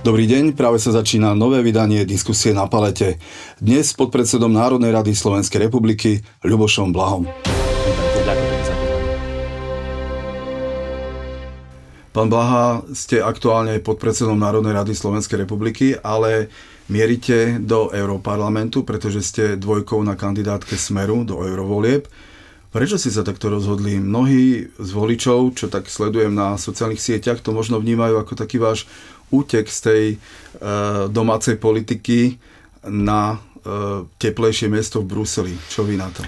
Dobrý deň, práve sa začína nové vydanie diskusie na palete. Dnes pod predsedom Národnej rady Slovenskej republiky Ľubošom Blahom. Pán Blaha, ste aktuálne pod predsedom Národnej rady Slovenskej republiky, ale mierite do Európarlamentu, pretože ste dvojkou na kandidátke Smeru do eurovolieb. Prečo ste sa takto rozhodli? Mnohí z voličov, čo tak sledujem na sociálnych sieťach, to možno vnímajú ako taký váš útek z tej e, domácej politiky na e, teplejšie miesto v Bruseli. Čo vy na to?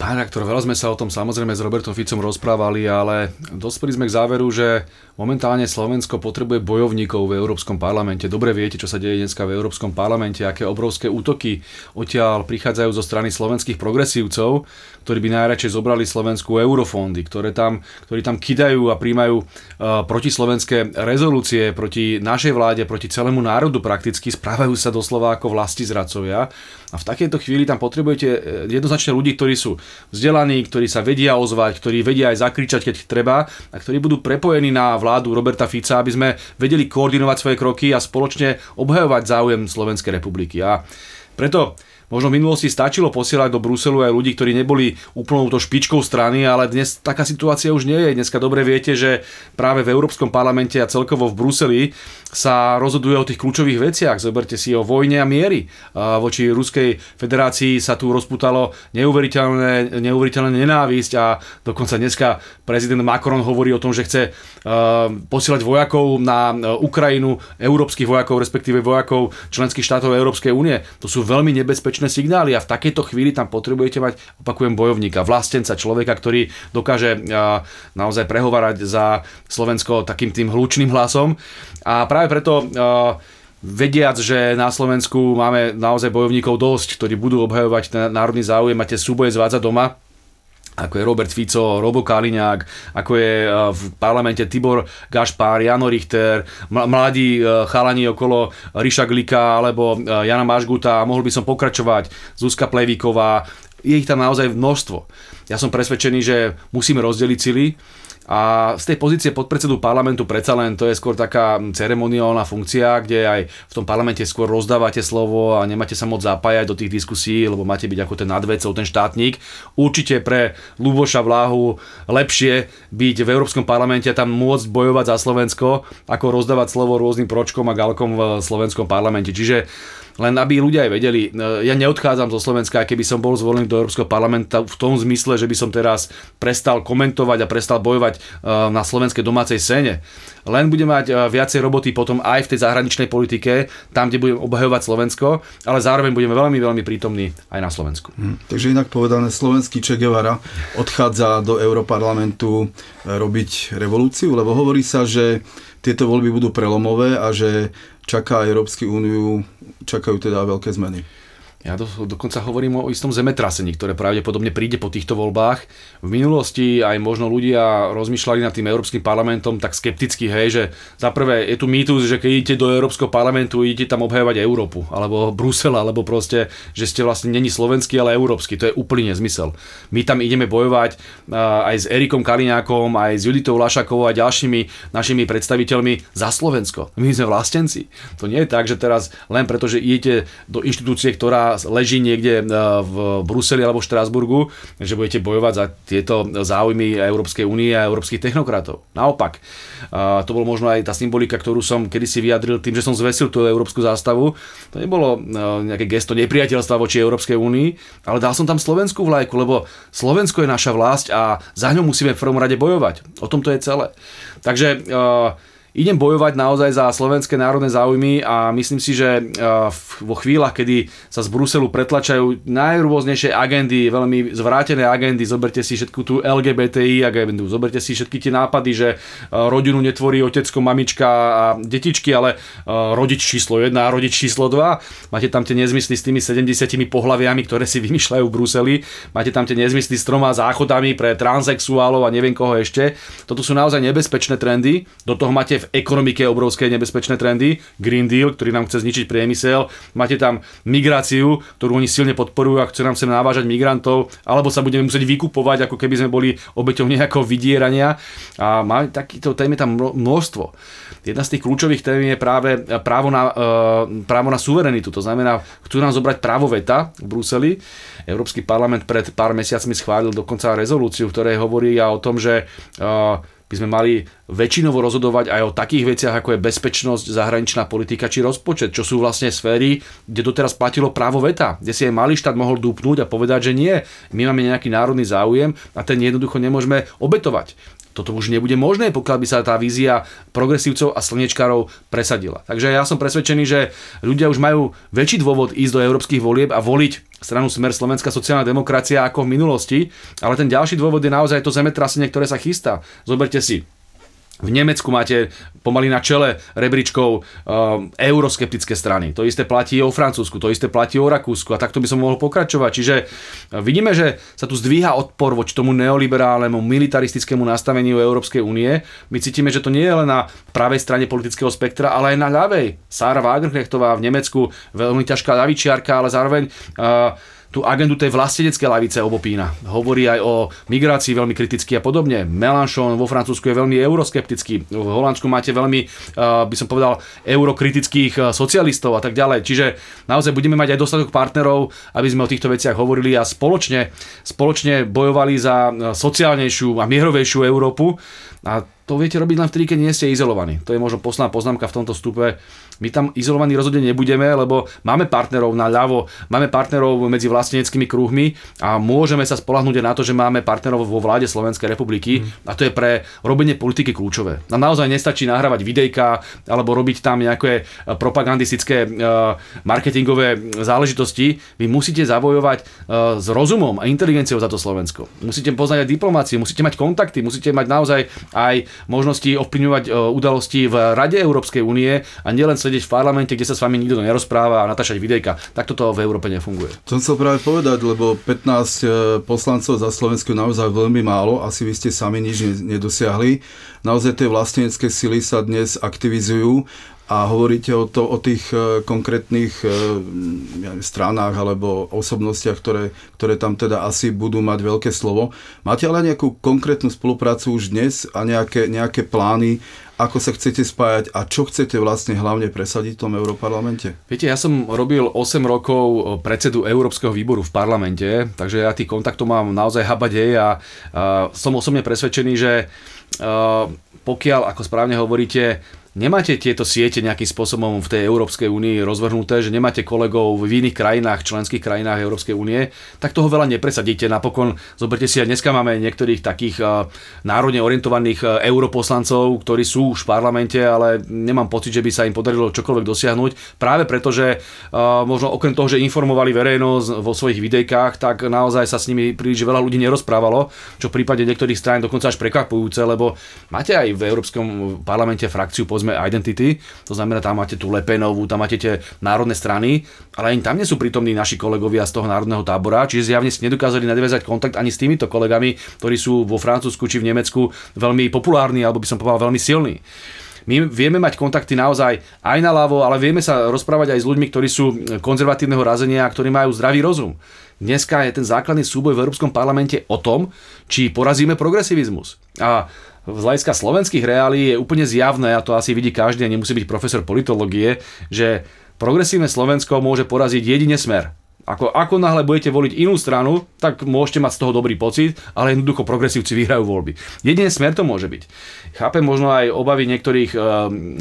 Pán rektor, veľa sme sa o tom samozrejme s Robertom Ficom rozprávali, ale dospeli sme k záveru, že momentálne Slovensko potrebuje bojovníkov v Európskom parlamente. Dobre viete, čo sa deje dneska v Európskom parlamente, aké obrovské útoky odtiaľ prichádzajú zo strany slovenských progresívcov, ktorí by najradšej zobrali Slovensku eurofondy, ktoré tam, ktorí tam kidajú a príjmajú e, protislovenské rezolúcie proti našej vláde, proti celému národu prakticky, správajú sa doslova ako vlasti zradcovia. A v takejto chvíli tam potrebujete e, jednoznačne ľudí, ktorí sú vzdelaní, ktorí sa vedia ozvať, ktorí vedia aj zakričať, keď treba a ktorí budú prepojení na vládu Roberta Fica, aby sme vedeli koordinovať svoje kroky a spoločne obhajovať záujem Slovenskej republiky. A preto Možno v minulosti stačilo posielať do Bruselu aj ľudí, ktorí neboli úplnou to špičkou strany, ale dnes taká situácia už nie je. Dneska dobre viete, že práve v Európskom parlamente a celkovo v Bruseli sa rozhoduje o tých kľúčových veciach. Zoberte si o vojne a miery. A voči Ruskej federácii sa tu rozputalo neuveriteľné, neuveriteľné nenávisť a dokonca dneska prezident Macron hovorí o tom, že chce e, posielať vojakov na e, Ukrajinu, európskych vojakov, respektíve vojakov členských štátov Európskej únie. To sú veľmi nebezpečné funkčné signály a v takejto chvíli tam potrebujete mať, opakujem, bojovníka, vlastenca, človeka, ktorý dokáže naozaj prehovárať za Slovensko takým tým hlučným hlasom. A práve preto vediac, že na Slovensku máme naozaj bojovníkov dosť, ktorí budú obhajovať ten národný záujem a tie súboje zvádza doma, ako je Robert Fico, Robo Kaliňák, ako je e, v parlamente Tibor Gašpár, Jano Richter, mladí e, chalani okolo Ríša Glika alebo e, Jana Mažguta, mohol by som pokračovať, Zuzka Plevíková, je ich tam naozaj množstvo. Ja som presvedčený, že musíme rozdeliť sily, a z tej pozície podpredsedu parlamentu predsa len to je skôr taká ceremoniálna funkcia, kde aj v tom parlamente skôr rozdávate slovo a nemáte sa moc zapájať do tých diskusí, lebo máte byť ako ten nadvedcov, ten štátnik. Určite pre Luboša Vláhu lepšie byť v Európskom parlamente a tam môcť bojovať za Slovensko, ako rozdávať slovo rôznym pročkom a galkom v slovenskom parlamente. Čiže len aby ľudia aj vedeli, e, ja neodchádzam zo Slovenska, keby som bol zvolený do Európskeho parlamenta v tom zmysle, že by som teraz prestal komentovať a prestal bojovať e, na slovenskej domácej scéne. Len budem mať e, viacej roboty potom aj v tej zahraničnej politike, tam, kde budem obhajovať Slovensko, ale zároveň budeme veľmi, veľmi prítomní aj na Slovensku. Hm, takže inak povedané, slovenský Che Guevara odchádza do Európarlamentu robiť revolúciu, lebo hovorí sa, že tieto voľby budú prelomové a že čaká Európsky úniu čakajú teda veľké zmeny. Ja do, dokonca hovorím o istom zemetrasení, ktoré pravdepodobne príde po týchto voľbách. V minulosti aj možno ľudia rozmýšľali nad tým Európskym parlamentom tak skepticky, hej, že za prvé je tu mýtus, že keď idete do Európskeho parlamentu, idete tam obhajovať Európu, alebo Brusel, alebo proste, že ste vlastne není slovenský, ale európsky. To je úplný nezmysel. My tam ideme bojovať aj s Erikom Kaliňákom, aj s Juditou Lašakovou a ďalšími našimi predstaviteľmi za Slovensko. My sme vlastenci. To nie je tak, že teraz len preto, že idete do inštitúcie, ktorá leží niekde e, v Bruseli alebo v Štrásburgu, že budete bojovať za tieto záujmy Európskej únie a európskych technokratov. Naopak, e, to bolo možno aj tá symbolika, ktorú som kedysi vyjadril tým, že som zvesil tú európsku zástavu. To nebolo e, nejaké gesto nepriateľstva voči Európskej únii, ale dal som tam slovenskú vlajku, lebo Slovensko je naša vlast a za ňou musíme v prvom rade bojovať. O tom to je celé. Takže uh, idem bojovať naozaj za slovenské národné záujmy a myslím si, že eh, vo chvíľach, kedy sa z Bruselu pretlačajú najrôznejšie agendy, veľmi zvrátené agendy, zoberte si všetku tú LGBTI agendu, zoberte si všetky tie nápady, že eh, rodinu netvorí otecko, mamička a detičky, ale eh, rodič číslo 1 a rodič číslo 2. Máte tam tie nezmysly s tými 70 pohlaviami, ktoré si vymýšľajú v Bruseli. Máte tam tie nezmysly s troma záchodami pre transexuálov a neviem koho ešte. Toto sú naozaj nebezpečné trendy. Do toho máte v ekonomike obrovské nebezpečné trendy. Green Deal, ktorý nám chce zničiť priemysel. Máte tam migráciu, ktorú oni silne podporujú a chce nám sem navážať migrantov, alebo sa budeme musieť vykupovať, ako keby sme boli obeťou nejakého vydierania. A má, takýto tém je tam množstvo. Jedna z tých kľúčových tém je práve e, právo na, e, právo na suverenitu. To znamená, chcú nám zobrať právo veta v Bruseli. Európsky parlament pred pár mesiacmi schválil dokonca rezolúciu, v ktorej hovorí o tom, že e, by sme mali väčšinovo rozhodovať aj o takých veciach, ako je bezpečnosť, zahraničná politika či rozpočet, čo sú vlastne sféry, kde doteraz platilo právo veta, kde si aj malý štát mohol dúpnúť a povedať, že nie, my máme nejaký národný záujem a ten jednoducho nemôžeme obetovať toto už nebude možné, pokiaľ by sa tá vízia progresívcov a slnečkárov presadila. Takže ja som presvedčený, že ľudia už majú väčší dôvod ísť do európskych volieb a voliť stranu Smer Slovenská sociálna demokracia ako v minulosti, ale ten ďalší dôvod je naozaj to zemetrasenie, ktoré sa chystá. Zoberte si, v Nemecku máte pomaly na čele rebríčkov um, euroskeptické strany. To isté platí o Francúzsku, to isté platí o Rakúsku a takto by som mohol pokračovať. Čiže eh, vidíme, že sa tu zdvíha odpor voči tomu neoliberálnemu, militaristickému nastaveniu Európskej únie. My cítime, že to nie je len na pravej strane politického spektra, ale aj na ľavej. Sára Wagenknechtová v Nemecku, veľmi ťažká ľavičiarka, ale zároveň uh, tú agendu tej vlasteneckej lavice obopína. Hovorí aj o migrácii veľmi kriticky a podobne. Melanchon vo Francúzsku je veľmi euroskeptický. V Holandsku máte veľmi, eh, by som povedal, eurokritických eh, socialistov a tak ďalej. Čiže naozaj budeme mať aj dostatok partnerov, aby sme o týchto veciach hovorili a spoločne, spoločne bojovali za eh, sociálnejšiu a mierovejšiu Európu. A to viete robiť len vtedy, keď nie ste izolovaní. To je možno posledná poznámka v tomto stupe. My tam izolovaní rozhodne nebudeme, lebo máme partnerov na ľavo, máme partnerov medzi vlasteneckými kruhmi a môžeme sa spolahnúť aj na to, že máme partnerov vo vláde Slovenskej republiky mm. a to je pre robenie politiky kľúčové. A naozaj nestačí nahrávať videjka alebo robiť tam nejaké eh, propagandistické eh, marketingové eh, záležitosti. Vy musíte zavojovať s rozumom a inteligenciou za to Slovensko. Musíte poznať aj diplomáciu, musíte mať kontakty, musíte mať naozaj aj možnosti ovplyvňovať e, udalosti v Rade Európskej únie a nielen sedieť v parlamente, kde sa s vami nikto nerozpráva a natáčať videjka. Takto toto v Európe nefunguje. To som práve povedať, lebo 15 e, poslancov za Slovensku naozaj veľmi málo, asi vy ste sami nič nedosiahli. Naozaj tie vlastenecké sily sa dnes aktivizujú a hovoríte o, to, o tých e, konkrétnych e, ja, stranách alebo osobnostiach, ktoré, ktoré tam teda asi budú mať veľké slovo. Máte ale nejakú konkrétnu spoluprácu už dnes a nejaké, nejaké plány, ako sa chcete spájať a čo chcete vlastne hlavne presadiť v tom Európarlamente? Viete, ja som robil 8 rokov e, predsedu Európskeho výboru v parlamente, takže ja tých kontaktov mám naozaj habadej a, a som osobne presvedčený, že a, pokiaľ, ako správne hovoríte, Nemáte tieto siete nejakým spôsobom v tej Európskej únii rozvrhnuté, že nemáte kolegov v iných krajinách, členských krajinách Európskej únie, tak toho veľa nepresadíte. Napokon zoberte si, a dneska máme niektorých takých národne orientovaných europoslancov, ktorí sú už v parlamente, ale nemám pocit, že by sa im podarilo čokoľvek dosiahnuť. Práve preto, že možno okrem toho, že informovali verejnosť vo svojich videjkách, tak naozaj sa s nimi príliš veľa ľudí nerozprávalo, čo v prípade niektorých strán dokonca až prekvapujúce, lebo máte aj v Európskom parlamente frakciu, povedzme, sme Identity, to znamená, tam máte tú Lepenovú, tam máte tie národné strany, ale ani tam nie sú prítomní naši kolegovia z toho národného tábora, čiže zjavne si nedokázali nadviazať kontakt ani s týmito kolegami, ktorí sú vo Francúzsku či v Nemecku veľmi populárni, alebo by som povedal veľmi silní. My vieme mať kontakty naozaj aj na ľavo, ale vieme sa rozprávať aj s ľuďmi, ktorí sú konzervatívneho razenia a ktorí majú zdravý rozum. Dneska je ten základný súboj v Európskom parlamente o tom, či porazíme progresivizmus. A z hľadiska slovenských reálí je úplne zjavné, a to asi vidí každý, a nemusí byť profesor politológie, že progresívne Slovensko môže poraziť jedine smer. Ako, ako náhle budete voliť inú stranu, tak môžete mať z toho dobrý pocit, ale jednoducho progresívci vyhrajú voľby. Jedine smer to môže byť. Chápem možno aj obavy niektorých e,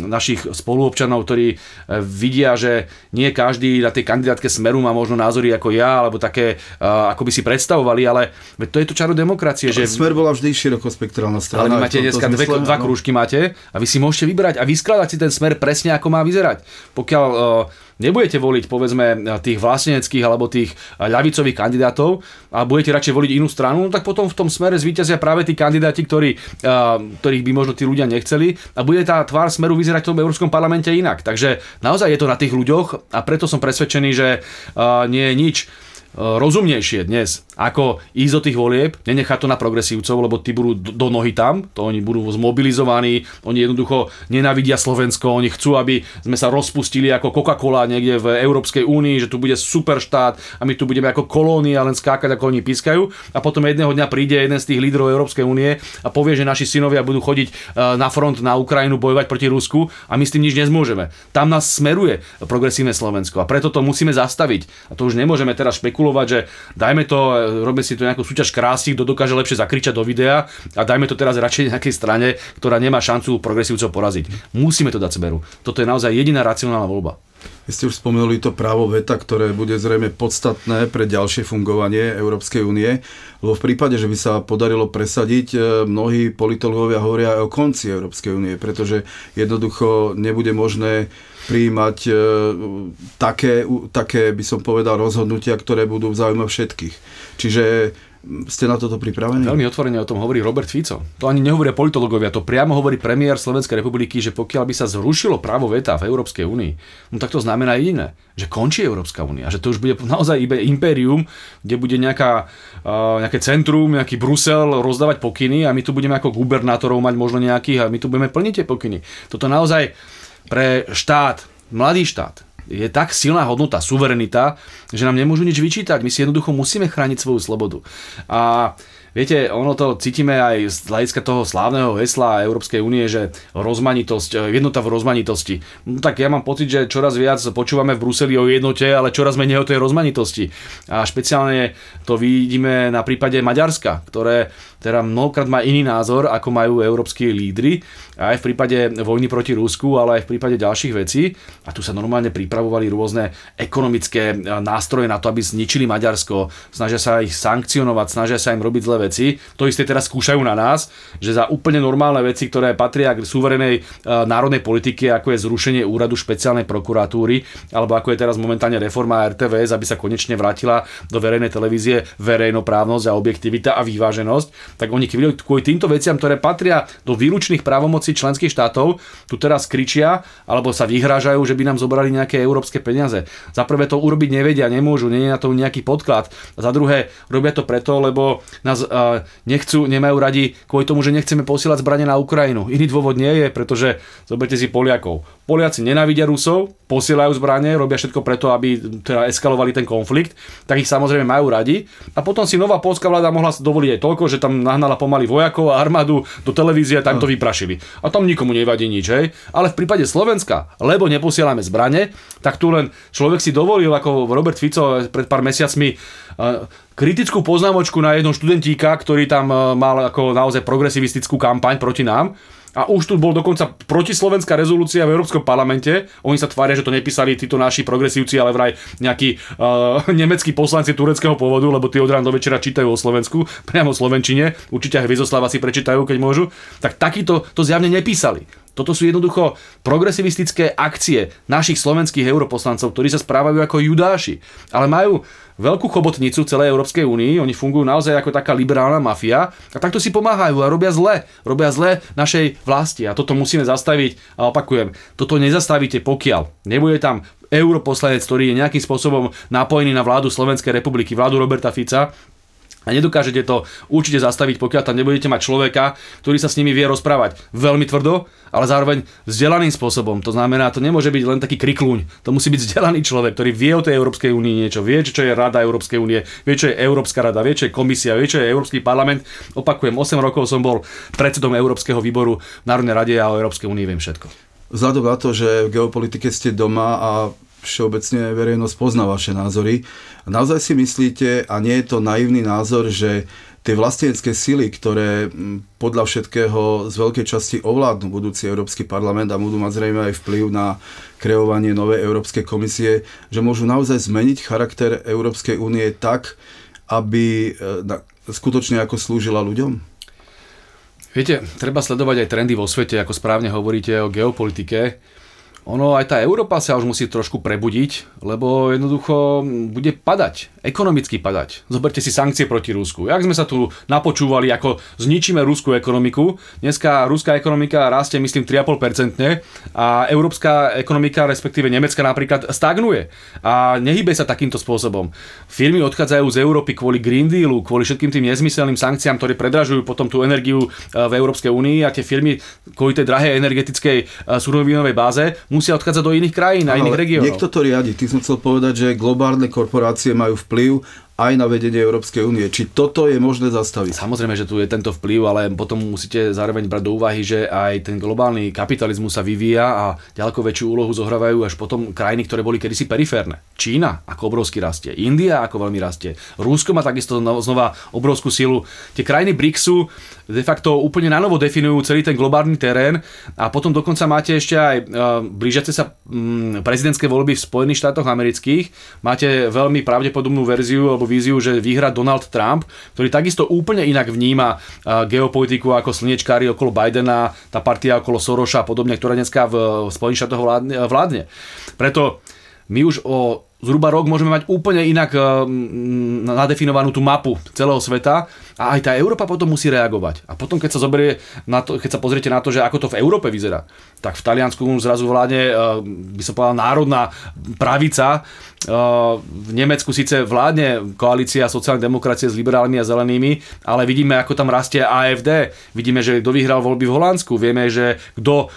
našich spoluobčanov, ktorí e, vidia, že nie každý na tej kandidátke smeru má možno názory ako ja, alebo také, e, ako by si predstavovali, ale to je to čaro demokracie. Že... Smer bola vždy širokospektrálna strana. Ale vy máte dneska dve, dva no. krúžky máte a vy si môžete vybrať a vyskladať si ten smer presne, ako má vyzerať. Pokiaľ nebudete voliť povedzme tých vlasteneckých alebo tých ľavicových kandidátov a budete radšej voliť inú stranu, no tak potom v tom smere zvíťazia práve tí kandidáti, ktorí, ktorých by možno tí ľudia nechceli a bude tá tvár smeru vyzerať v tom Európskom parlamente inak. Takže naozaj je to na tých ľuďoch a preto som presvedčený, že nie je nič E, rozumnejšie dnes, ako ísť do tých volieb, nenechať to na progresívcov, lebo tí budú do nohy tam, to oni budú zmobilizovaní, oni jednoducho nenávidia Slovensko, oni chcú, aby sme sa rozpustili ako Coca-Cola niekde v Európskej únii, že tu bude super štát a my tu budeme ako kolónia len skákať, ako oni pískajú a potom jedného dňa príde jeden z tých lídrov Európskej únie a povie, že naši synovia budú chodiť e, na front na Ukrajinu bojovať proti Rusku a my s tým nič nezmôžeme. Tam nás smeruje progresívne Slovensko a preto to musíme zastaviť. A to už nemôžeme teraz špekulovať špekulovať, že dajme to, e, robíme si tu nejakú súťaž krásy, kto dokáže lepšie zakričať do videa a dajme to teraz radšej nejakej strane, ktorá nemá šancu progresívcov poraziť. Musíme to dať smeru. Toto je naozaj jediná racionálna voľba. Vy ste už spomenuli to právo veta, ktoré bude zrejme podstatné pre ďalšie fungovanie Európskej únie, lebo v prípade, že by sa podarilo presadiť, e, mnohí politológovia hovoria aj o konci Európskej únie, pretože jednoducho nebude možné prijímať e, také, také, by som povedal, rozhodnutia, ktoré budú v záujme všetkých. Čiže ste na toto pripravení? Veľmi otvorene o tom hovorí Robert Fico. To ani nehovoria politológovia, to priamo hovorí premiér Slovenskej republiky, že pokiaľ by sa zrušilo právo veta v Európskej únii, no tak to znamená jediné, že končí Európska únia, že to už bude naozaj iba impérium, kde bude nejaká, uh, nejaké centrum, nejaký Brusel rozdávať pokyny a my tu budeme ako gubernátorov mať možno nejakých a my tu budeme plniť tie pokyny. Toto naozaj pre štát, mladý štát, je tak silná hodnota, suverenita, že nám nemôžu nič vyčítať. My si jednoducho musíme chrániť svoju slobodu. A Viete, ono to cítime aj z hľadiska toho slávneho hesla Európskej únie, že rozmanitosť, eh, jednota v rozmanitosti. No tak ja mám pocit, že čoraz viac počúvame v Bruseli o jednote, ale čoraz menej o tej rozmanitosti. A špeciálne to vidíme na prípade Maďarska, ktoré teda mnohokrát má iný názor, ako majú európsky lídry, aj v prípade vojny proti Rusku, ale aj v prípade ďalších vecí. A tu sa normálne pripravovali rôzne ekonomické e, nástroje na to, aby zničili Maďarsko, snažia sa ich sankcionovať, snažia sa im robiť zlé veci. To isté teraz skúšajú na nás, že za úplne normálne veci, ktoré patria k súverenej e, národnej politike, ako je zrušenie úradu špeciálnej prokuratúry, alebo ako je teraz momentálne reforma RTVS, aby sa konečne vrátila do verejnej televízie verejnoprávnosť a objektivita a vyváženosť, tak oni kvôli, kvôli týmto veciam, ktoré patria do výlučných právomocí členských štátov, tu teraz kričia alebo sa vyhrážajú, že by nám zobrali nejaké európske peniaze. Za prvé to urobiť nevedia, nemôžu, nie je na to nejaký podklad. A za druhé robia to preto, lebo nás uh, nechcú, nemajú radi kvôli tomu, že nechceme posielať zbranie na Ukrajinu. Iný dôvod nie je, pretože zoberte si Poliakov. Poliaci nenávidia Rusov, posielajú zbranie, robia všetko preto, aby teda eskalovali ten konflikt, tak ich samozrejme majú radi. A potom si nová polská vláda mohla dovoliť aj toľko, že tam nahnala pomaly vojakov a armádu do televízie a tam to vyprašili. A tam nikomu nevadí nič, hej. Ale v prípade Slovenska, lebo neposielame zbrane, tak tu len človek si dovolil, ako Robert Fico pred pár mesiacmi, e, kritickú poznámočku na jednom študentíka, ktorý tam e, mal ako naozaj progresivistickú kampaň proti nám a už tu bol dokonca protislovenská rezolúcia v Európskom parlamente. Oni sa tvária, že to nepísali títo naši progresívci, ale vraj nejakí uh, nemeckí poslanci tureckého pôvodu, lebo tí od rána do večera čítajú o Slovensku, priamo o Slovenčine, určite aj Vizoslava si prečítajú, keď môžu. Tak takýto to zjavne nepísali. Toto sú jednoducho progresivistické akcie našich slovenských europoslancov, ktorí sa správajú ako judáši, ale majú veľkú chobotnicu celej Európskej únii, oni fungujú naozaj ako taká liberálna mafia a takto si pomáhajú a robia zle, robia zle našej vlasti a toto musíme zastaviť a opakujem, toto nezastavíte pokiaľ nebude tam europoslanec, ktorý je nejakým spôsobom napojený na vládu Slovenskej republiky, vládu Roberta Fica, a nedokážete to určite zastaviť, pokiaľ tam nebudete mať človeka, ktorý sa s nimi vie rozprávať veľmi tvrdo, ale zároveň vzdelaným spôsobom. To znamená, to nemôže byť len taký krikluň. To musí byť vzdelaný človek, ktorý vie o tej Európskej únii niečo, vie, čo je Rada Európskej únie, vie, čo je Európska rada, vie, čo je komisia, vie, čo je Európsky parlament. Opakujem, 8 rokov som bol predsedom Európskeho výboru Národnej rade a o Európskej únii viem všetko. Vzhľadom na to, že v geopolitike ste doma a všeobecne verejnosť pozná vaše názory. Naozaj si myslíte, a nie je to naivný názor, že tie vlastenecké sily, ktoré mm, podľa všetkého z veľkej časti ovládnu budúci Európsky parlament a budú mať zrejme aj vplyv na kreovanie novej Európskej komisie, že môžu naozaj zmeniť charakter Európskej únie tak, aby e, skutočne ako slúžila ľuďom? Viete, treba sledovať aj trendy vo svete, ako správne hovoríte o geopolitike ono aj tá Európa sa už musí trošku prebudiť, lebo jednoducho bude padať, ekonomicky padať. Zoberte si sankcie proti Rusku. Jak sme sa tu napočúvali, ako zničíme ruskú ekonomiku. Dneska ruská ekonomika rastie, myslím, 3,5% a európska ekonomika, respektíve nemecká napríklad, stagnuje a nehybe sa takýmto spôsobom. Firmy odchádzajú z Európy kvôli Green Dealu, kvôli všetkým tým nezmyselným sankciám, ktoré predražujú potom tú energiu eh, v Európskej únii a tie firmy kvôli tej drahej energetickej eh, surovinovej báze musia odchádzať do iných krajín a iných regiónov. Niekto to riadi. Ty som chcel povedať, že globálne korporácie majú vplyv aj na vedenie Európskej únie. Či toto je možné zastaviť? Samozrejme, že tu je tento vplyv, ale potom musíte zároveň brať do úvahy, že aj ten globálny kapitalizmus sa vyvíja a ďaleko väčšiu úlohu zohrávajú až potom krajiny, ktoré boli kedysi periférne. Čína ako obrovský rastie, India ako veľmi rastie, Rusko má takisto znova obrovskú silu. Tie krajiny BRICSu de facto úplne novo definujú celý ten globálny terén a potom dokonca máte ešte aj e, blížiace sa mm, prezidentské voľby v Spojených štátoch amerických. Máte veľmi pravdepodobnú verziu alebo víziu, že vyhra Donald Trump, ktorý takisto úplne inak vníma e, geopolitiku ako slnečkári okolo Bidena, tá partia okolo Soroša a podobne, ktorá dneska v Spojených štátoch vládne. Preto my už o zhruba rok môžeme mať úplne inak eh, nadefinovanú tú mapu celého sveta a aj tá Európa potom musí reagovať. A potom, keď sa, zoberie na to, keď sa pozriete na to, že ako to v Európe vyzerá, tak v Taliansku zrazu vládne, eh, by som povedal, národná pravica. Eh, v Nemecku síce vládne koalícia sociálnej demokracie s liberálmi a zelenými, ale vidíme, ako tam rastie AFD. Vidíme, že kto vyhral voľby v Holandsku. Vieme, že kto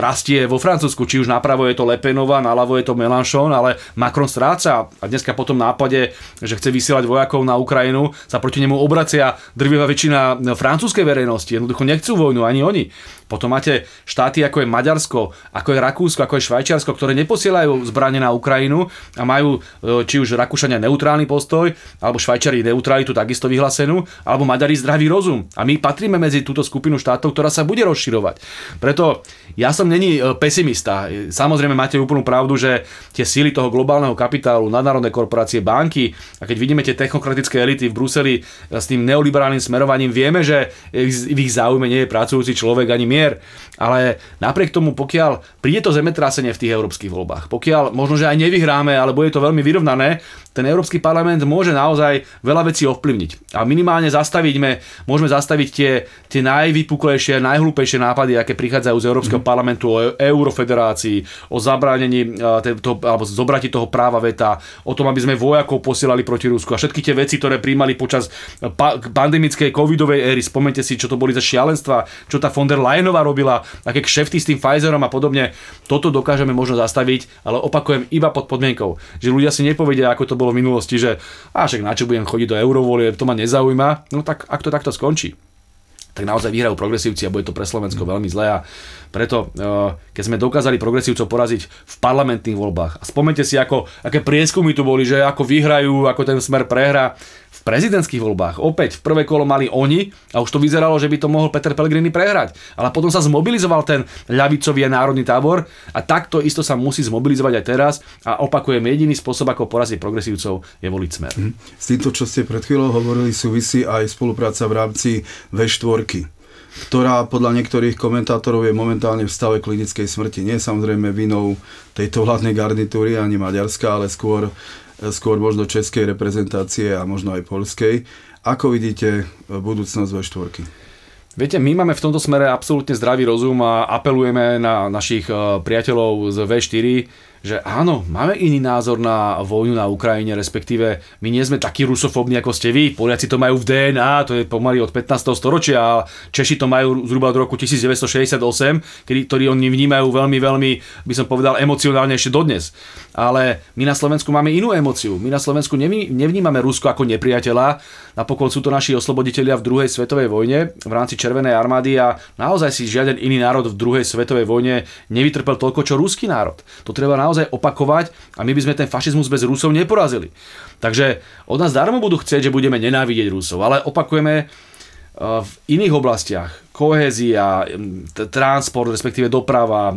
rastie vo Francúzsku. Či už napravo je to Lepenova, naľavo je to Melanchon, ale Macron strá práca a dneska po tom nápade, že chce vysielať vojakov na Ukrajinu, sa proti nemu obracia drvivá väčšina no, francúzskej verejnosti. Jednoducho nechcú vojnu ani oni. Potom máte štáty ako je Maďarsko, ako je Rakúsko, ako je Švajčiarsko, ktoré neposielajú zbranie na Ukrajinu a majú e, či už Rakúšania neutrálny postoj, alebo Švajčari neutralitu takisto vyhlásenú, alebo Maďari zdravý rozum. A my patríme medzi túto skupinu štátov, ktorá sa bude rozširovať. Preto ja som není e, pesimista. Samozrejme máte úplnú pravdu, že tie síly toho globálneho kapitálu, nadnárodné korporácie, banky a keď vidíme tie technokratické elity v Bruseli e, s tým neoliberálnym smerovaním, vieme, že v ich záujme nie je pracujúci človek ani mier, ale napriek tomu, pokiaľ príde to zemetrasenie v tých európskych voľbách, pokiaľ možno, že aj nevyhráme, alebo je to veľmi vyrovnané, ten Európsky parlament môže naozaj veľa vecí ovplyvniť. A minimálne zastaviť, môžeme zastaviť tie, tie najvypuklejšie, najhlúpejšie nápady, aké prichádzajú z Európskeho mm parlamentu o eurofederácii, o zabránení e, toho, alebo zobrati toho práva veta, o tom, aby sme vojakov posielali proti Rusku a všetky tie veci, ktoré príjmali počas e, pa- pandemickej covidovej éry. Spomnite si, čo to boli za šialenstva, čo tá von der Leyenová robila, aké kšefty s tým Pfizerom a podobne. Toto dokážeme možno zastaviť, ale opakujem iba pod podmienkou, že ľudia si nepovedia, ako to bolo bolo v minulosti, že a však na čo budem chodiť do eurovolie, to ma nezaujíma, no tak ak to takto skončí tak naozaj vyhrajú progresívci a bude to pre Slovensko veľmi zlé a preto, e, keď sme dokázali progresívcov poraziť v parlamentných voľbách, a spomente si, ako, aké prieskumy tu boli, že ako vyhrajú, ako ten smer prehra, v prezidentských voľbách opäť v prvé kolo mali oni a už to vyzeralo, že by to mohol Peter Pellegrini prehrať. Ale potom sa zmobilizoval ten ľavicový a národný tábor a takto isto sa musí zmobilizovať aj teraz a opakujem, jediný spôsob, ako poraziť progresívcov, je voliť smer. Mhm. S týmto, čo ste pred chvíľou hovorili, súvisí aj spolupráca v rámci V4 ktorá podľa niektorých komentátorov je momentálne v stave klinickej smrti. Nie samozrejme vinou tejto vládnej garnitúry ani Maďarska, ale skôr, skôr možno českej reprezentácie a možno aj polskej. Ako vidíte e, budúcnosť ve štvorky? Viete, my máme v tomto smere absolútne zdravý rozum a apelujeme na našich e, priateľov z V4, že áno, máme iný názor na vojnu na Ukrajine, respektíve my nie sme takí rusofobní, ako ste vy. Poliaci to majú v DNA, to je pomaly od 15. storočia a Češi to majú zhruba od roku 1968, kedy, ktorý oni vnímajú veľmi, veľmi, by som povedal, emocionálne ešte dodnes. Ale my na Slovensku máme inú emociu. My na Slovensku nevnímame Rusko ako nepriateľa. Napokon sú to naši osloboditeľia v druhej svetovej vojne v rámci Červenej armády a naozaj si žiaden iný národ v druhej svetovej vojne nevytrpel toľko, čo ruský národ. To treba naozaj naozaj opakovať a my by sme ten fašizmus bez Rusov neporazili. Takže od nás darmo budú chcieť, že budeme nenávidieť Rusov, ale opakujeme eh, v iných oblastiach kohézia, transport, respektíve doprava, e,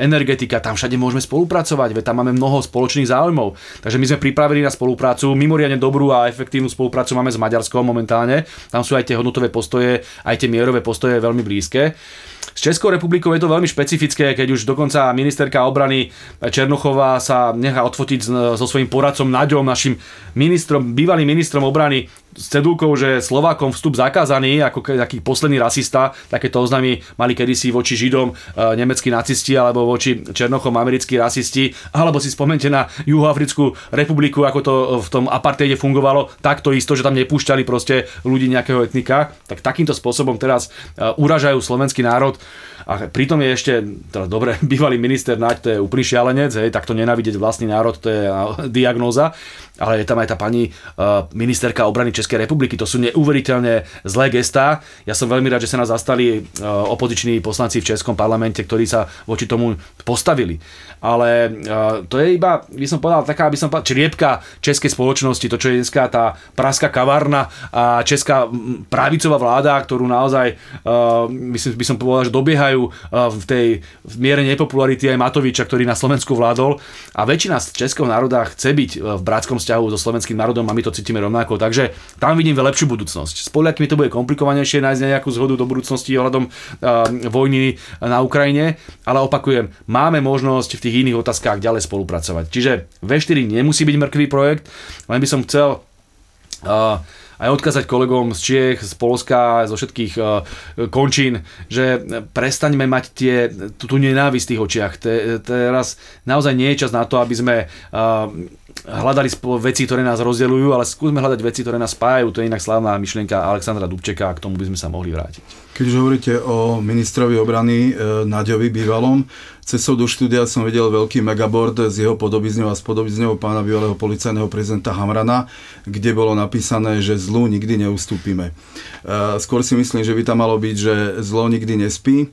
energetika, tam všade môžeme spolupracovať, veď tam máme mnoho spoločných záujmov. Takže my sme pripravili na spoluprácu, mimoriadne dobrú a efektívnu spoluprácu máme s Maďarskom momentálne, tam sú aj tie hodnotové postoje, aj tie mierové postoje veľmi blízke. S Českou republikou je to veľmi špecifické, keď už dokonca ministerka obrany Černochová sa nechá odfotiť so svojím poradcom Naďom, našim ministrom, bývalým ministrom obrany s cedulkou, že Slovákom vstup zakázaný, ako taký posledný rasista, Takéto oznámy mali kedysi voči Židom e, nemeckí nacisti alebo voči Černochom americkí rasisti. Alebo si spomente na Juhoafrickú republiku, ako to v tom apartheide fungovalo, takto isto, že tam nepúšťali proste ľudí nejakého etnika. Tak takýmto spôsobom teraz e, uražajú slovenský národ. A pritom je ešte, teda dobre, bývalý minister Naď, to je úplný šialenec, hej, takto nenávidieť vlastný národ, to je diagnóza, ale je tam aj tá pani e, ministerka obrany Českej republiky, to sú neuveriteľne zlé gestá. Ja som veľmi rád, že sa nás zastali e, opoziční poslanci v Českom parlamente, ktorí sa voči tomu postavili. Ale e, to je iba, by som povedal, taká, aby som povedal, čriepka českej spoločnosti, to, čo je dneska tá praská kavárna a česká pravicová vláda, ktorú naozaj, e, myslím, by som povedal, že dobiehajú v tej v miere nepopularity aj Matoviča, ktorý na Slovensku vládol. A väčšina z českého národa chce byť v bratskom vzťahu so slovenským národom a my to cítime rovnako. Takže tam vidím lepšiu budúcnosť. S Poliakmi to bude komplikovanejšie nájsť nejakú zhodu do budúcnosti budúcnosti ohľadom eh, vojny eh, na Ukrajine, ale opakujem, máme možnosť v tých iných otázkach ďalej spolupracovať. Čiže V4 nemusí byť mŕtvý projekt, len by som chcel eh, aj odkázať kolegom z Čiech, z Polska, zo všetkých uh, končín, že prestaňme mať tie, tú, tú nenávisť v tých očiach. Te, teraz naozaj nie je čas na to, aby sme uh, hľadali veci, ktoré nás rozdeľujú, ale skúsme hľadať veci, ktoré nás spájajú. To je inak slávna myšlienka Alexandra Dubčeka a k tomu by sme sa mohli vrátiť. Keď už hovoríte o ministrovi obrany e, Naďovi bývalom, cestou do štúdia som videl veľký megabord z jeho podobizňou a s podobizňou pána bývalého policajného prezidenta Hamrana, kde bolo napísané, že zlu nikdy neustúpime. E, skôr si myslím, že by tam malo byť, že zlo nikdy nespí. E,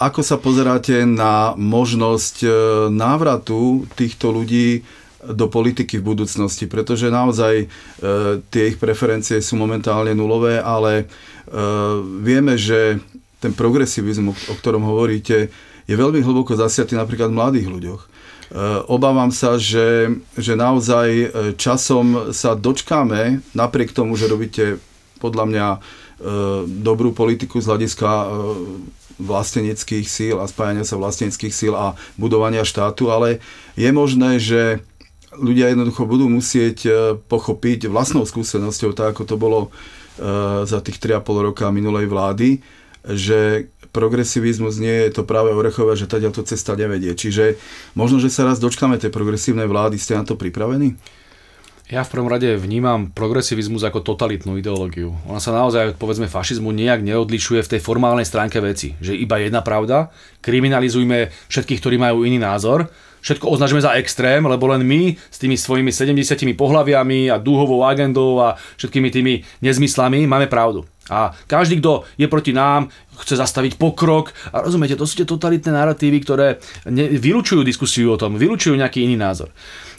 ako sa pozeráte na možnosť e, návratu týchto ľudí do politiky v budúcnosti, pretože naozaj e, tie ich preferencie sú momentálne nulové, ale e, vieme, že ten progresivizmus, o, o ktorom hovoríte, je veľmi hlboko zasiatý napríklad v mladých ľuďoch. E, obávam sa, že, že naozaj e, časom sa dočkáme, napriek tomu, že robíte podľa mňa e, dobrú politiku z hľadiska e, vlasteneckých síl a spájania sa vlasteneckých síl a budovania štátu, ale je možné, že ľudia jednoducho budú musieť e, pochopiť vlastnou skúsenosťou, tak ako to bolo e, za tých 3,5 roka minulej vlády, že progresivizmus nie je to práve orechové, že tá to cesta nevedie. Čiže možno, že sa raz dočkáme tej progresívnej vlády. Ste na to pripravení? Ja v prvom rade vnímam progresivizmus ako totalitnú ideológiu. Ona sa naozaj, povedzme, fašizmu nejak neodlišuje v tej formálnej stránke veci. Že iba jedna pravda, kriminalizujme všetkých, ktorí majú iný názor všetko označíme za extrém, lebo len my s tými svojimi 70 pohlaviami a dúhovou agendou a všetkými tými nezmyslami máme pravdu. A každý, kto je proti nám, chce zastaviť pokrok. A rozumiete, to sú tie totalitné narratívy, ktoré ne, vylúčujú diskusiu o tom, vylúčujú nejaký iný názor.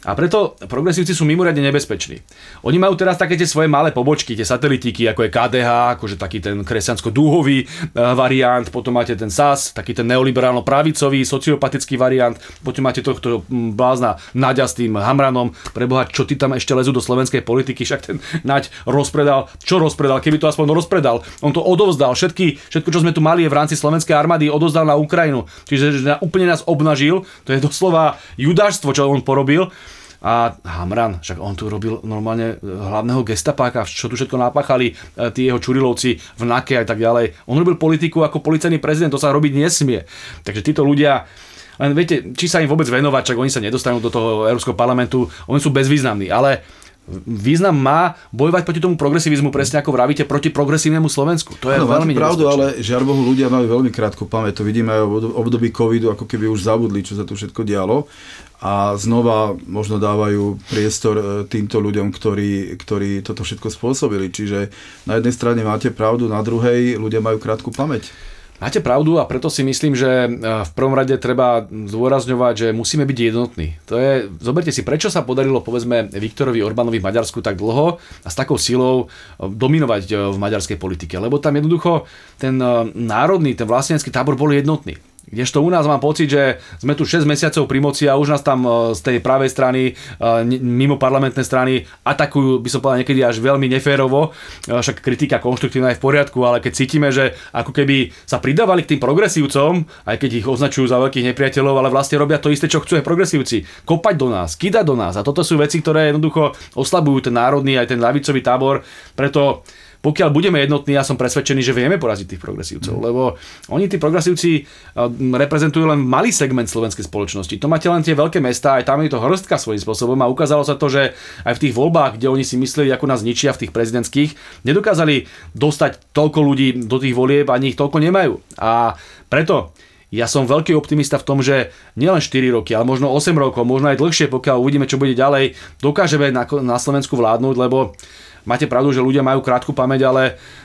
A preto progresívci sú mimoriadne nebezpeční. Oni majú teraz také tie svoje malé pobočky, tie satelitíky, ako je KDH, akože taký ten kresťansko-dúhový eh, variant, potom máte ten SAS, taký ten neoliberálno-pravicový, sociopatický variant, potom máte tohto hm, blázna Naďa s tým Hamranom, preboha, čo ty tam ešte lezu do slovenskej politiky, však ten Naď rozpredal, čo rozpredal, keby to aspoň rozpredal, on to odovzdal, všetky, všetko, čo sme tu mali, je v rámci slovenskej armády odozdal na Ukrajinu. Čiže úplne nás obnažil, to je doslova judáštvo, čo on porobil. A Hamran, však on tu robil normálne e, hlavného gestapáka, čo tu všetko napáchali e, tí jeho čurilovci v NAKE a tak ďalej. On robil politiku ako policajný prezident, to sa robiť nesmie. Takže títo ľudia, len viete, či sa im vôbec venovať, čak oni sa nedostanú do toho Európskeho parlamentu, oni sú bezvýznamní, ale význam má bojovať proti tomu progresivizmu, presne ako vravíte, proti progresívnemu Slovensku. To je no, veľmi pravdu, ale žiaľ Bohu, ľudia majú veľmi krátku pamäť. To vidíme aj v období covidu, ako keby už zabudli, čo sa tu všetko dialo. A znova možno dávajú priestor e, týmto ľuďom, ktorí, ktorí toto všetko spôsobili. Čiže na jednej strane máte pravdu, na druhej ľudia majú krátku pamäť. Máte pravdu a preto si myslím, že e, v prvom rade treba zdôrazňovať, že musíme byť jednotní. To je, zoberte si, prečo sa podarilo povedzme Viktorovi Orbánovi v Maďarsku tak dlho a s takou silou e, dominovať e, v maďarskej politike. Lebo tam jednoducho ten národný, ten vlastenecký tábor bol jednotný. Kdežto u nás mám pocit, že sme tu 6 mesiacov pri moci a už nás tam e, z tej pravej strany, e, mimo parlamentnej strany, atakujú, by som povedal, niekedy až veľmi neférovo. E, však kritika konštruktívna je v poriadku, ale keď cítime, že ako keby sa pridávali k tým progresívcom, aj keď ich označujú za veľkých nepriateľov, ale vlastne robia to isté, čo chcú aj progresívci. Kopať do nás, kidať do nás. A toto sú veci, ktoré jednoducho oslabujú ten národný aj ten ľavicový tábor. Preto pokiaľ budeme jednotní, ja som presvedčený, že vieme poraziť tých progresívcov, mm. lebo oni tí progresívci eh, reprezentujú len malý segment slovenskej spoločnosti. To máte len tie veľké mesta, aj tam je to hrstka svojím spôsobom a ukázalo sa to, že aj v tých voľbách, kde oni si mysleli, ako nás ničia v tých prezidentských, nedokázali dostať toľko ľudí do tých volieb, ani ich toľko nemajú. A preto ja som veľký optimista v tom, že nielen 4 roky, ale možno 8 rokov, možno aj dlhšie, pokiaľ uvidíme, čo bude ďalej, dokážeme na, Slovensku vládnuť, lebo máte pravdu, že ľudia majú krátku pamäť, ale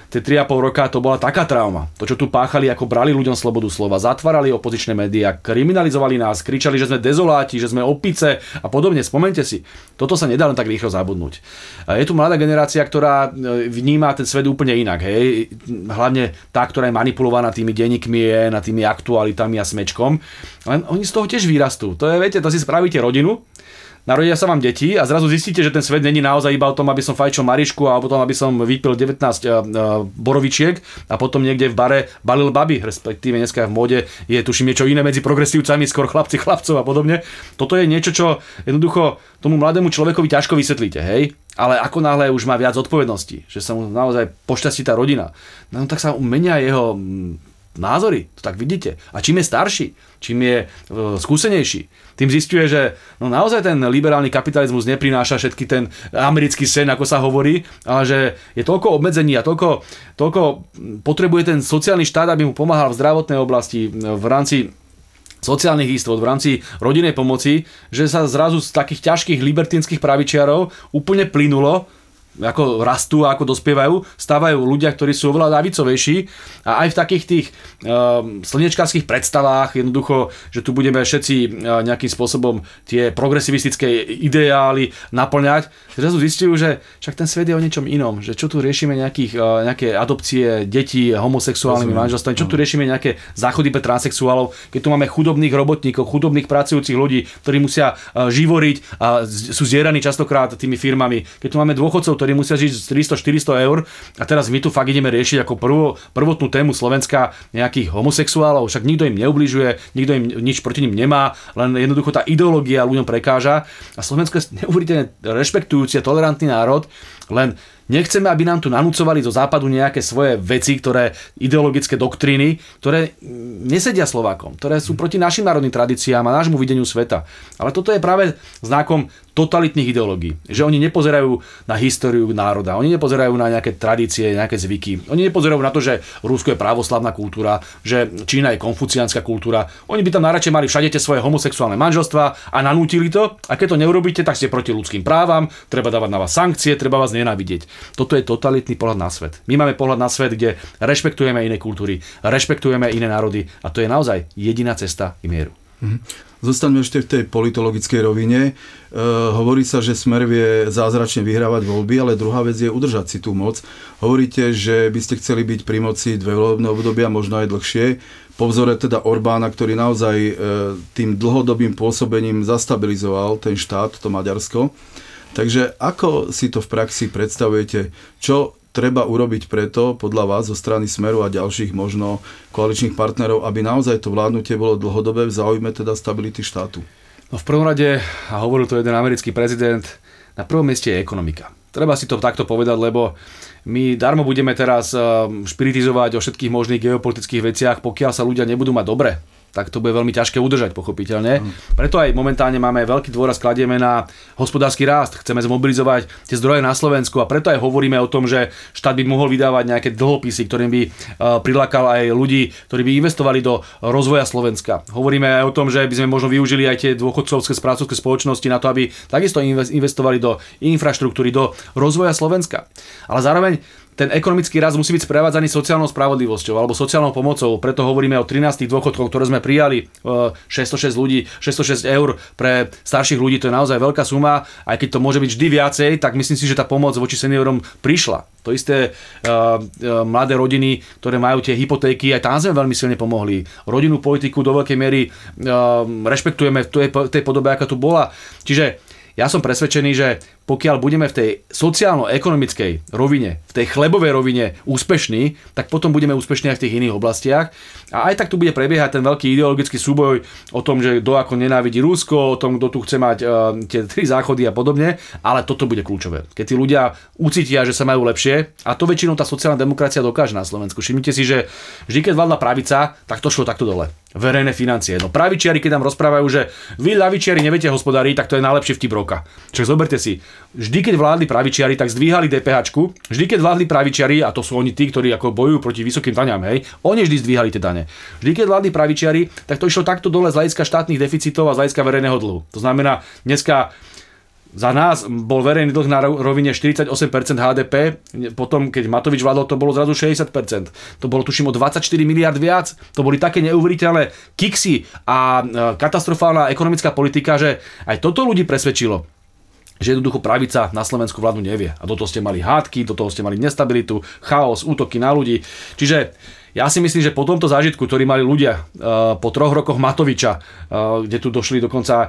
tie 3,5 roka to bola taká trauma. To, čo tu páchali, ako brali ľuďom slobodu slova, zatvárali opozičné médiá, kriminalizovali nás, kričali, že sme dezoláti, že sme opice a podobne. Spomente si, toto sa nedá len tak rýchlo zabudnúť. Je tu mladá generácia, ktorá e, vníma ten svet úplne inak. Hej? Hlavne tá, ktorá je manipulovaná tými denníkmi, e na tými aktualitami a smečkom. Len oni z toho tiež vyrastú. To je, viete, to si spravíte rodinu narodia sa vám deti a zrazu zistíte, že ten svet není naozaj iba o tom, aby som fajčil marišku a potom, aby som vypil 19 eh, eh, borovičiek a potom niekde v bare balil baby, respektíve dneska v móde je tuším niečo iné medzi progresívcami, skôr chlapci chlapcov a podobne. Toto je niečo, čo jednoducho tomu mladému človekovi ťažko vysvetlíte, hej? ale ako náhle už má viac odpovedností, že sa mu naozaj pošťastí tá rodina, no tak sa menia jeho mm, názory, to tak vidíte. A čím je starší, čím je e, skúsenejší, tým zistuje, že no naozaj ten liberálny kapitalizmus neprináša všetky ten americký sen, ako sa hovorí, ale že je toľko obmedzení a toľko, toľko potrebuje ten sociálny štát, aby mu pomáhal v zdravotnej oblasti, v rámci sociálnych istot, v rámci rodinnej pomoci, že sa zrazu z takých ťažkých libertínskych pravičiarov úplne plynulo ako rastú a ako dospievajú, stávajú ľudia, ktorí sú oveľa davicovejší a aj v takých tých um, slnečkárskych predstavách, jednoducho, že tu budeme všetci uh, nejakým spôsobom tie progresivistické ideály naplňať, zrazu zistujú, že však ten svet je o niečom inom, že čo tu riešime nejakých, uh, nejaké adopcie detí homosexuálnymi manželstvami, čo tu riešime nejaké záchody pre transexuálov, keď tu máme chudobných robotníkov, chudobných pracujúcich ľudí, ktorí musia uh, živoriť a sú zieraní častokrát tými firmami, keď tu máme dôchodcov, ktorí musia žiť z 300-400 eur a teraz my tu fakt ideme riešiť ako prvo, prvotnú tému Slovenska nejakých homosexuálov, však nikto im neubližuje, nikto im nič proti nim nemá, len jednoducho tá ideológia ľuďom prekáža a Slovensko je neuveriteľne rešpektujúci a tolerantný národ, len Nechceme, aby nám tu nanúcovali zo západu nejaké svoje veci, ktoré ideologické doktríny, ktoré nesedia Slovákom, ktoré sú proti našim národným tradíciám a nášmu videniu sveta. Ale toto je práve znakom totalitných ideológií. Že oni nepozerajú na históriu národa, oni nepozerajú na nejaké tradície, nejaké zvyky, oni nepozerajú na to, že Rusko je právoslavná kultúra, že Čína je konfuciánska kultúra. Oni by tam najradšej mali všade tie svoje homosexuálne manželstva a nanútili to a keď to neurobíte, tak ste proti ľudským právam, treba dávať na vás sankcie, treba vás nenávidieť. Toto je totalitný pohľad na svet. My máme pohľad na svet, kde rešpektujeme iné kultúry, rešpektujeme iné národy a to je naozaj jediná cesta k mieru. Mhm. Zostaňme ešte v tej politologickej rovine. E, hovorí sa, že Smer vie zázračne vyhrávať voľby, ale druhá vec je udržať si tú moc. Hovoríte, že by ste chceli byť pri moci dve voľobné obdobia, možno aj dlhšie. Po vzore teda Orbána, ktorý naozaj e, tým dlhodobým pôsobením zastabilizoval ten štát, to Maďarsko. Takže ako si to v praxi predstavujete? Čo treba urobiť preto, podľa vás, zo strany Smeru a ďalších možno koaličných partnerov, aby naozaj to vládnutie bolo dlhodobé v záujme teda stability štátu? No v prvom rade, a hovoril to jeden americký prezident, na prvom mieste je ekonomika. Treba si to takto povedať, lebo my darmo budeme teraz ehm, špiritizovať o všetkých možných geopolitických veciach, pokiaľ sa ľudia nebudú mať dobre tak to bude veľmi ťažké udržať, pochopiteľne. Mm. Preto aj momentálne máme veľký dôraz, kladieme na hospodársky rast, chceme zmobilizovať tie zdroje na Slovensku a preto aj hovoríme o tom, že štát by mohol vydávať nejaké dlhopisy, ktorým by e, prilákal aj ľudí, ktorí by investovali do rozvoja Slovenska. Hovoríme aj o tom, že by sme možno využili aj tie dôchodcovské správcovské spoločnosti na to, aby takisto investovali do infraštruktúry, do rozvoja Slovenska. Ale zároveň ten ekonomický rast musí byť sprevádzaný sociálnou spravodlivosťou alebo sociálnou pomocou. Preto hovoríme o 13 dôchodkoch, ktoré sme prijali, 606 eh, ľudí, 606 eur pre starších ľudí, to je naozaj veľká suma, aj keď to môže byť vždy viacej, tak myslím si, že tá pomoc voči seniorom prišla. To isté eh, eh, mladé rodiny, ktoré majú tie hypotéky, aj tam sme veľmi silne pomohli. Rodinnú politiku do veľkej miery rešpektujeme v tej, tej podobe, aká tu bola. Čiže ja som presvedčený, že pokiaľ budeme v tej sociálno-ekonomickej rovine, v tej chlebovej rovine úspešní, tak potom budeme úspešní aj v tých iných oblastiach. A aj tak tu bude prebiehať ten veľký ideologický súboj o tom, že kto ako nenávidí Rusko, o tom, kto tu chce mať e, tie tri záchody a podobne, ale toto bude kľúčové. Keď tí ľudia ucítia, že sa majú lepšie, a to väčšinou tá sociálna demokracia dokáže na Slovensku. Všimnite si, že vždy, keď vládla pravica, tak to šlo takto dole verejné financie. No pravičiari, keď nám rozprávajú, že vy ľavičiari neviete hospodáriť, tak to je najlepší vtip roka. Čiže zoberte si, vždy keď vládli pravičiari, tak zdvíhali DPH, vždy keď vládli pravičiari, a to sú oni tí, ktorí ako bojujú proti vysokým daňam, hej, oni vždy zdvíhali tie dane. Vždy keď vládli pravičiari, tak to išlo takto dole z hľadiska štátnych deficitov a z hľadiska verejného dlhu. To znamená, dneska za nás bol verejný dlh na rovine 48% HDP, potom keď Matovič vládol, to bolo zrazu 60%. To bolo tuším o 24 miliard viac. To boli také neuveriteľné kiksy a e, katastrofálna ekonomická politika, že aj toto ľudí presvedčilo že jednoducho pravica na Slovensku vládu nevie. A do toho ste mali hádky, do toho ste mali nestabilitu, chaos, útoky na ľudí. Čiže ja si myslím, že po tomto zážitku, ktorý mali ľudia e, po troch rokoch Matoviča, e, kde tu došli dokonca e,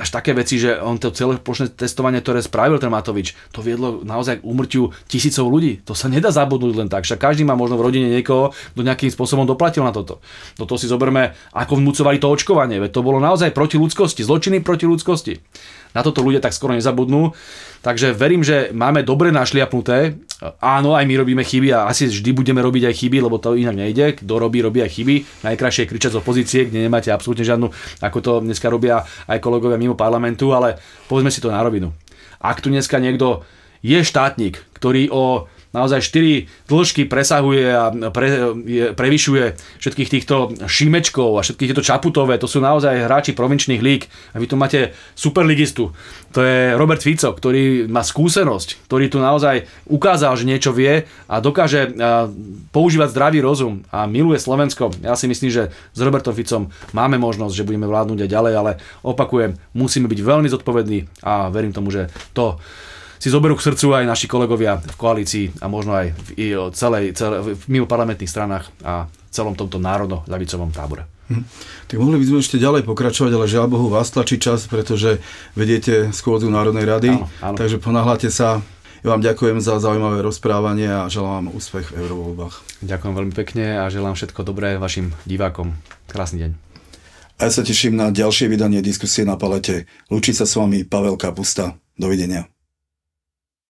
až také veci, že on to celé počné testovanie, ktoré spravil ten Matovič, to viedlo naozaj k úmrtiu tisícov ľudí. To sa nedá zabudnúť len tak. Však každý má možno v rodine niekoho, kto nejakým spôsobom doplatil na toto. Toto si zoberme, ako vnúcovali to očkovanie. Veď to bolo naozaj proti ľudskosti, zločiny proti ľudskosti. Na toto ľudia tak skoro nezabudnú. Takže verím, že máme dobre našliapnuté. Áno, aj my robíme chyby a asi vždy budeme robiť aj chyby, lebo to inak nejde. Kto robí, robí aj chyby. Najkrajšie je kričať z opozície, kde nemáte absolútne žiadnu, ako to dneska robia aj kolegovia mimo parlamentu, ale povedzme si to na rovinu. Ak tu dneska niekto je štátnik, ktorý o naozaj 4 dĺžky presahuje a pre, je, prevyšuje všetkých týchto Šimečkov a všetky tieto Čaputové, to sú naozaj hráči provinčných líg a vy tu máte superligistu. To je Robert Fico, ktorý má skúsenosť, ktorý tu naozaj ukázal, že niečo vie a dokáže používať zdravý rozum a miluje Slovensko. Ja si myslím, že s Robertom Ficom máme možnosť, že budeme vládnuť aj ďalej, ale opakujem, musíme byť veľmi zodpovední a verím tomu, že to si zoberú k srdcu aj naši kolegovia v koalícii a možno aj v celej, celej mimo parlamentných stranách a celom tomto národno-ľavicovom tábore. Hm. Tak mohli by sme ešte ďalej pokračovať, ale žiaľ Bohu vás tlačí čas, pretože vediete skôdzu Národnej rady, áno, áno. takže ponáhľate sa. Ja vám ďakujem za zaujímavé rozprávanie a želám vám úspech v eurovoľbách. Ďakujem veľmi pekne a želám všetko dobré vašim divákom. Krásny deň. A ja sa teším na ďalšie vydanie diskusie na palete. Lúči sa s vami Pavel Kapusta. Dovidenia.